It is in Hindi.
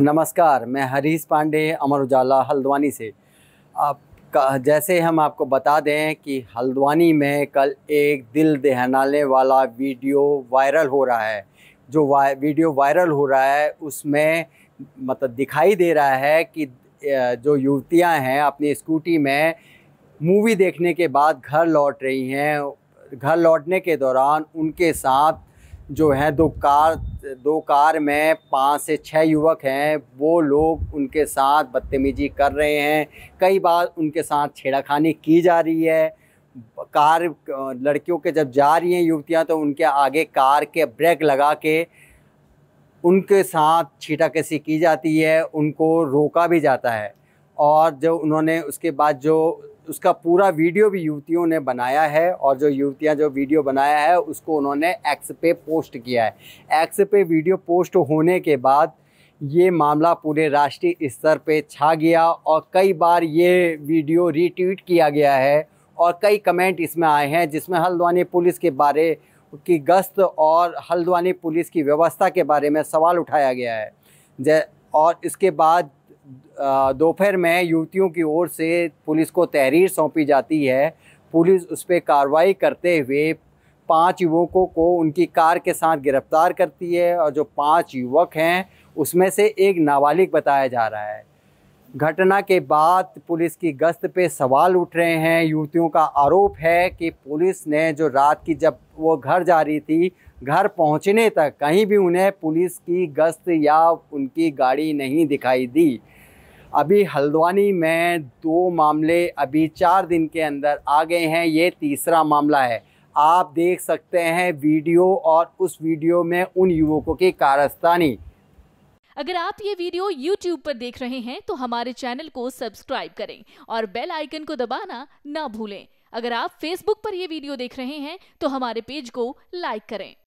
नमस्कार मैं हरीश पांडे अमर उजाला हल्द्वानी से आपका जैसे हम आपको बता दें कि हल्द्वानी में कल एक दिल दहलाने वाला वीडियो वायरल हो रहा है जो वा, वीडियो वायरल हो रहा है उसमें मतलब दिखाई दे रहा है कि जो युवतियां हैं अपनी स्कूटी में मूवी देखने के बाद घर लौट रही हैं घर लौटने के दौरान उनके साथ जो है दो कार दो कार में पाँच से छः युवक हैं वो लोग उनके साथ बदतमीजी कर रहे हैं कई बार उनके साथ छेड़ाखानी की जा रही है कार लड़कियों के जब जा रही हैं युवतियां तो उनके आगे कार के ब्रेक लगा के उनके साथ छीटा कैसी की जाती है उनको रोका भी जाता है और जो उन्होंने उसके बाद जो उसका पूरा वीडियो भी युवतियों ने बनाया है और जो युवतियां जो वीडियो बनाया है उसको उन्होंने एक्स पे पोस्ट किया है एक्स पे वीडियो पोस्ट होने के बाद ये मामला पूरे राष्ट्रीय स्तर पे छा गया और कई बार ये वीडियो रीट्वीट किया गया है और कई कमेंट इसमें आए हैं जिसमें हल्द्वानी पुलिस के बारे की गश्त और हल्द्वानी पुलिस की व्यवस्था के बारे में सवाल उठाया गया है जय और इसके बाद दोपहर में युवतियों की ओर से पुलिस को तहरीर सौंपी जाती है पुलिस उस पर कार्रवाई करते हुए पांच युवकों को उनकी कार के साथ गिरफ्तार करती है और जो पांच युवक हैं उसमें से एक नाबालिग बताया जा रहा है घटना के बाद पुलिस की गश्त पे सवाल उठ रहे हैं युवतियों का आरोप है कि पुलिस ने जो रात की जब वो घर जा रही थी घर पहुंचने तक कहीं भी उन्हें पुलिस की गश्त या उनकी गाड़ी नहीं दिखाई दी अभी हल्द्वानी में दो मामले अभी चार दिन के अंदर आ गए हैं ये तीसरा मामला है आप देख सकते हैं वीडियो और उस वीडियो में उन युवकों की कारस्तानी अगर आप ये वीडियो YouTube पर देख रहे हैं तो हमारे चैनल को सब्सक्राइब करें और बेल आइकन को दबाना ना भूलें अगर आप Facebook पर यह वीडियो देख रहे हैं तो हमारे पेज को लाइक करें